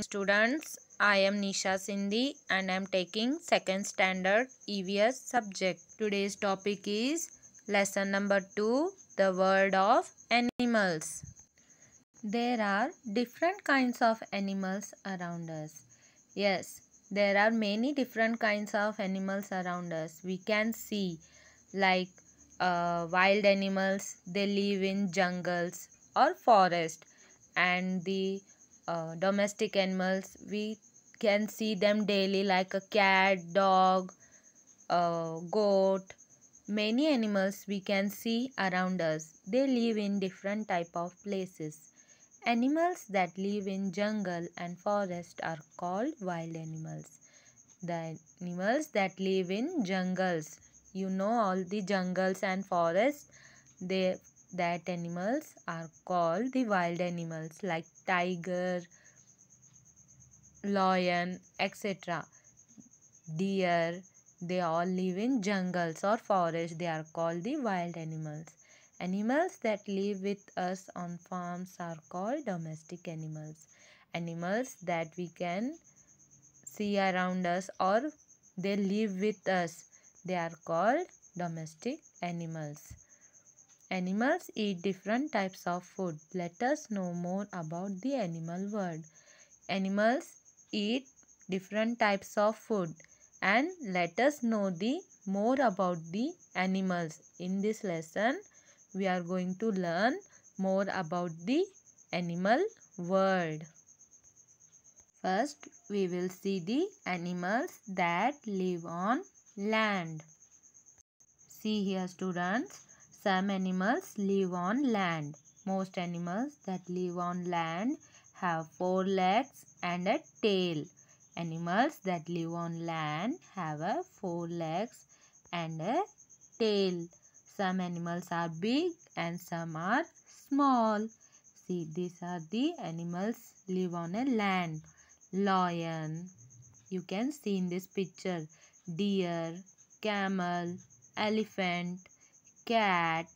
students i am nisha sindhi and i am taking second standard evs subject today's topic is lesson number 2 the world of animals there are different kinds of animals around us yes there are many different kinds of animals around us we can see like uh, wild animals they live in jungles or forest and the uh, domestic animals we can see them daily like a cat dog uh, goat many animals we can see around us they live in different type of places animals that live in jungle and forest are called wild animals the animals that live in jungles you know all the jungles and forests they that animals are called the wild animals like tiger, lion, etc. Deer, they all live in jungles or forests. They are called the wild animals. Animals that live with us on farms are called domestic animals. Animals that we can see around us or they live with us. They are called domestic animals. Animals eat different types of food. Let us know more about the animal world. Animals eat different types of food and let us know the more about the animals. In this lesson, we are going to learn more about the animal world. First, we will see the animals that live on land. See here students, some animals live on land. Most animals that live on land have four legs and a tail. Animals that live on land have a four legs and a tail. Some animals are big and some are small. See, these are the animals live on a land. Lion. You can see in this picture. Deer, camel, elephant, cat,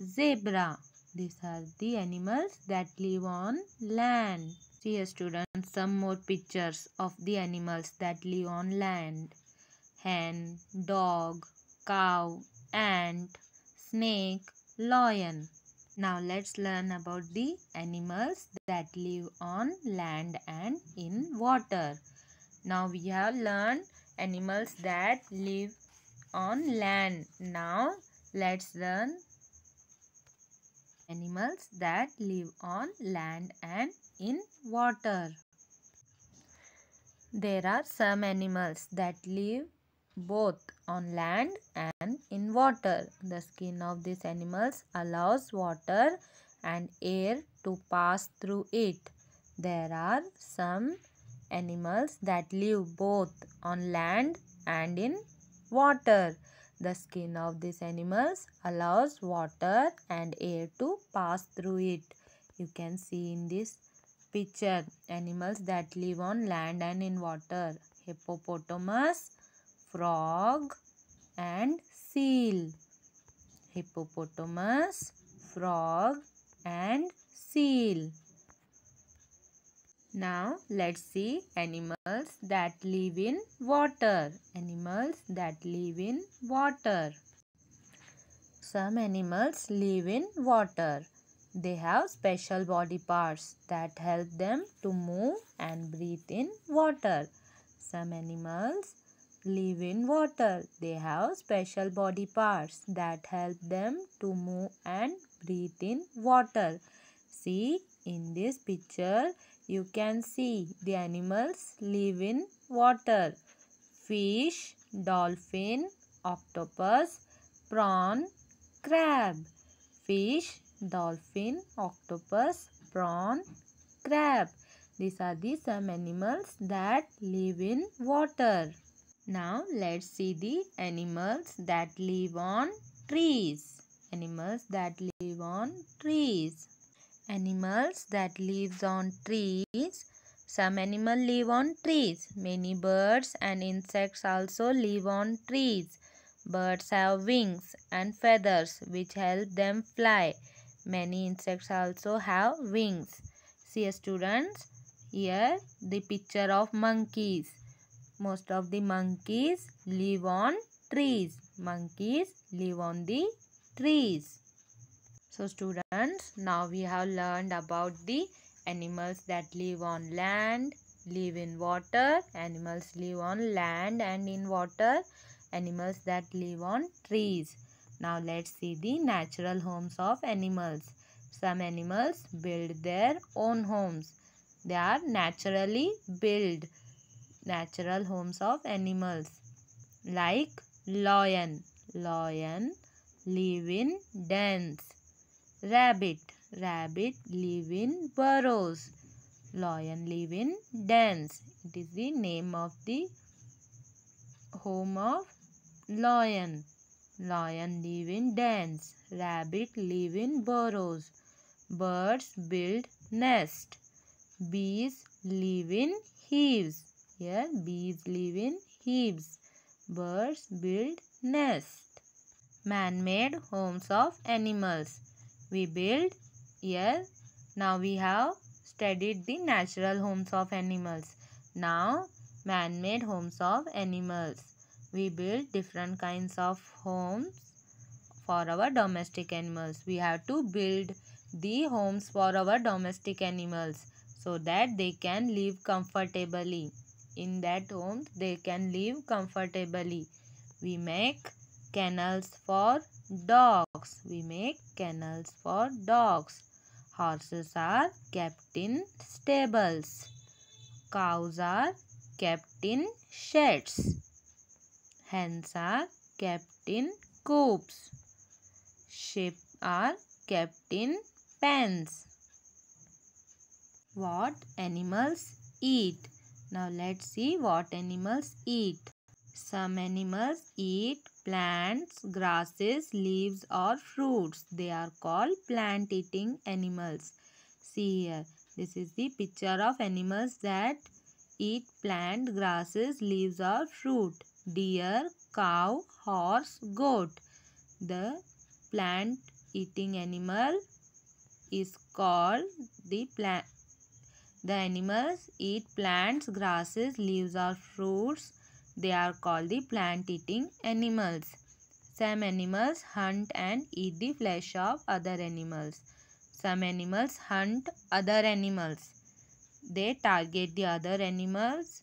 zebra. These are the animals that live on land. See here students, some more pictures of the animals that live on land. Hen, dog, cow, ant, snake, lion. Now let's learn about the animals that live on land and in water. Now we have learned animals that live on land. Now Let's learn animals that live on land and in water. There are some animals that live both on land and in water. The skin of these animals allows water and air to pass through it. There are some animals that live both on land and in water. The skin of these animals allows water and air to pass through it. You can see in this picture animals that live on land and in water. Hippopotamus, frog and seal. Hippopotamus, frog and seal. Now let's see animals that live in water. Animals that live in water. Some animals live in water. They have special body parts that help them to move and breathe in water. Some animals live in water. They have special body parts that help them to move and breathe in water. See in this picture you can see the animals live in water. Fish, dolphin, octopus, prawn, crab. Fish, dolphin, octopus, prawn, crab. These are the some animals that live in water. Now let's see the animals that live on trees. Animals that live on trees animals that lives on trees. Some animal live on trees. Many birds and insects also live on trees. Birds have wings and feathers which help them fly. Many insects also have wings. See students, here the picture of monkeys. Most of the monkeys live on trees. Monkeys live on the trees. So students, now we have learned about the animals that live on land, live in water, animals live on land and in water, animals that live on trees. Now let's see the natural homes of animals. Some animals build their own homes. They are naturally built. Natural homes of animals like lion. Lion live in dens. Rabbit. Rabbit live in burrows. Lion live in dens. It is the name of the home of lion. Lion live in dens. Rabbit live in burrows. Birds build nest. Bees live in hives. Here bees live in hives. Birds build nest. Man-made homes of animals. We build? Yes. Now we have studied the natural homes of animals. Now man-made homes of animals. We build different kinds of homes for our domestic animals. We have to build the homes for our domestic animals so that they can live comfortably. In that home, they can live comfortably. We make kennels for dogs. We make kennels for dogs. Horses are kept in stables. Cows are kept in sheds. Hens are kept in coops. Sheep are kept in pens. What animals eat? Now let's see what animals eat. Some animals eat plants, grasses, leaves or fruits. They are called plant eating animals. See here, this is the picture of animals that eat plant, grasses, leaves or fruit. Deer, cow, horse, goat. The plant eating animal is called the plant. The animals eat plants, grasses, leaves or fruits they are called the plant-eating animals. Some animals hunt and eat the flesh of other animals. Some animals hunt other animals. They target the other animals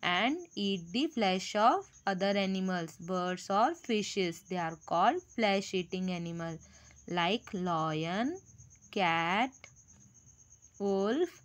and eat the flesh of other animals, birds or fishes. They are called flesh-eating animal like lion, cat, wolf,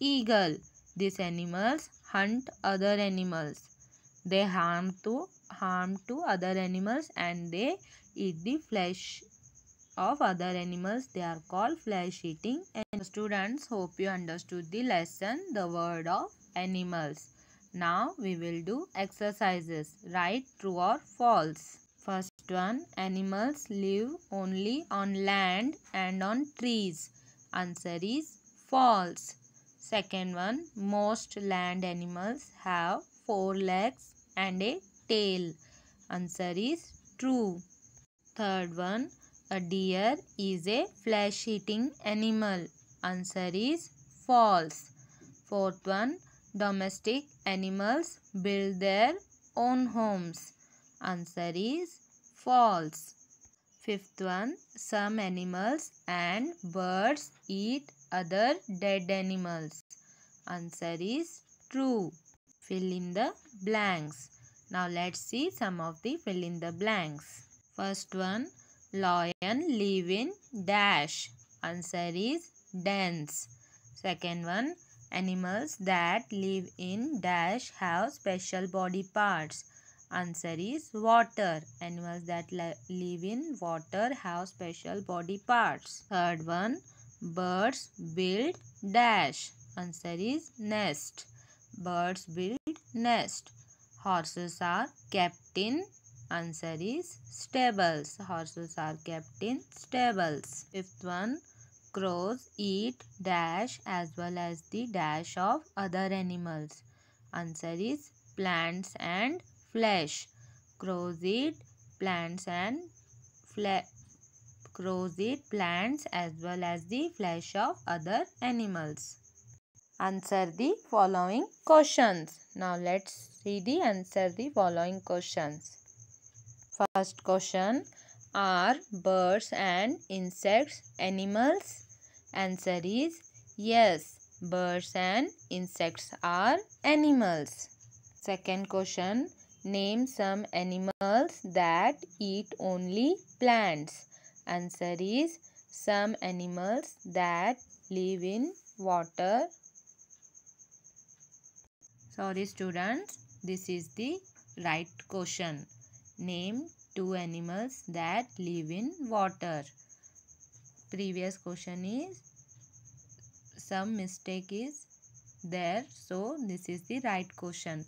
eagle. These animals hunt other animals. They harm to harm to other animals and they eat the flesh of other animals. They are called flesh eating. And students, hope you understood the lesson, the word of animals. Now we will do exercises. Write true or false. First one, animals live only on land and on trees. Answer is false. Second one, most land animals have four legs and a tail. Answer is true. Third one, a deer is a flesh-eating animal. Answer is false. Fourth one, domestic animals build their own homes. Answer is false. Fifth one, some animals and birds eat other dead animals. Answer is true. Fill in the blanks. Now let's see some of the fill in the blanks. First one, lion live in dash. Answer is dense. Second one, animals that live in dash have special body parts. Answer is water. Animals that live in water have special body parts. Third one, birds build dash. Answer is nest birds build nest. Horses are kept in answer is stables. Horses are kept in stables. Fifth one crows eat dash as well as the dash of other animals. Answer is plants and flesh. Crows eat plants and flesh. Crows eat plants as well as the flesh of other animals answer the following questions. Now let's see the answer the following questions. First question are birds and insects animals? Answer is yes. Birds and insects are animals. Second question name some animals that eat only plants. Answer is some animals that live in water Sorry students, this is the right question. Name two animals that live in water. Previous question is some mistake is there. So this is the right question.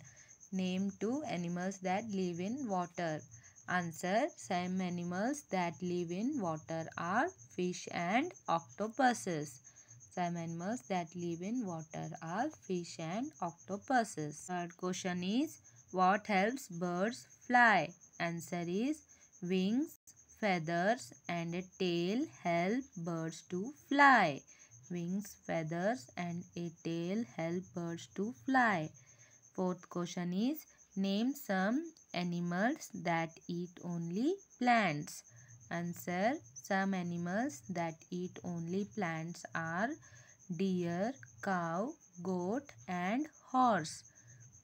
Name two animals that live in water. Answer Some animals that live in water are fish and octopuses. Animals that live in water are fish and octopuses. Third question is what helps birds fly? Answer is wings, feathers and a tail help birds to fly. Wings, feathers and a tail help birds to fly. Fourth question is name some animals that eat only plants. Answer some animals that eat only plants are deer, cow, goat and horse.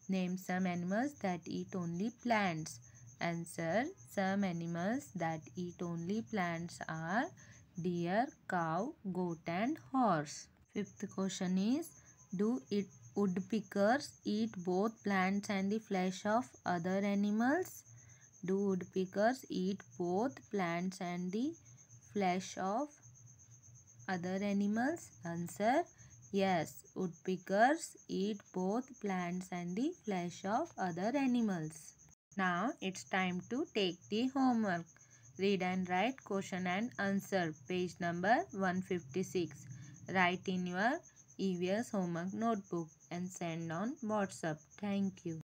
Name some animals that eat only plants. Answer. Some animals that eat only plants are deer, cow, goat and horse. Fifth question is Do it woodpeckers eat both plants and the flesh of other animals? Do woodpeckers eat both plants and the flesh of other animals? Answer yes. Woodpeckers eat both plants and the flesh of other animals. Now it's time to take the homework. Read and write question and answer. Page number 156. Write in your EVS homework notebook and send on WhatsApp. Thank you.